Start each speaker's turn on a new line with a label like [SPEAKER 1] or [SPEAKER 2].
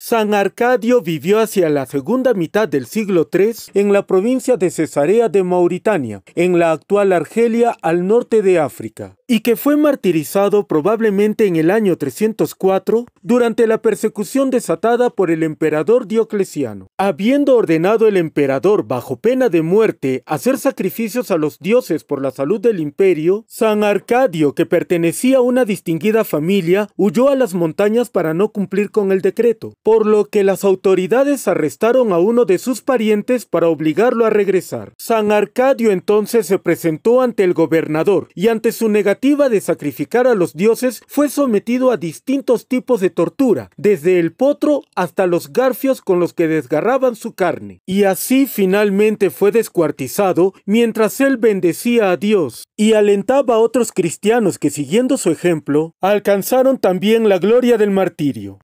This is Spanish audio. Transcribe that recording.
[SPEAKER 1] San Arcadio vivió hacia la segunda mitad del siglo III en la provincia de Cesarea de Mauritania, en la actual Argelia al norte de África, y que fue martirizado probablemente en el año 304 durante la persecución desatada por el emperador Diocleciano. Habiendo ordenado el emperador bajo pena de muerte hacer sacrificios a los dioses por la salud del imperio, San Arcadio, que pertenecía a una distinguida familia, huyó a las montañas para no cumplir con el decreto por lo que las autoridades arrestaron a uno de sus parientes para obligarlo a regresar. San Arcadio entonces se presentó ante el gobernador y ante su negativa de sacrificar a los dioses fue sometido a distintos tipos de tortura, desde el potro hasta los garfios con los que desgarraban su carne. Y así finalmente fue descuartizado mientras él bendecía a Dios y alentaba a otros cristianos que siguiendo su ejemplo alcanzaron también la gloria del martirio.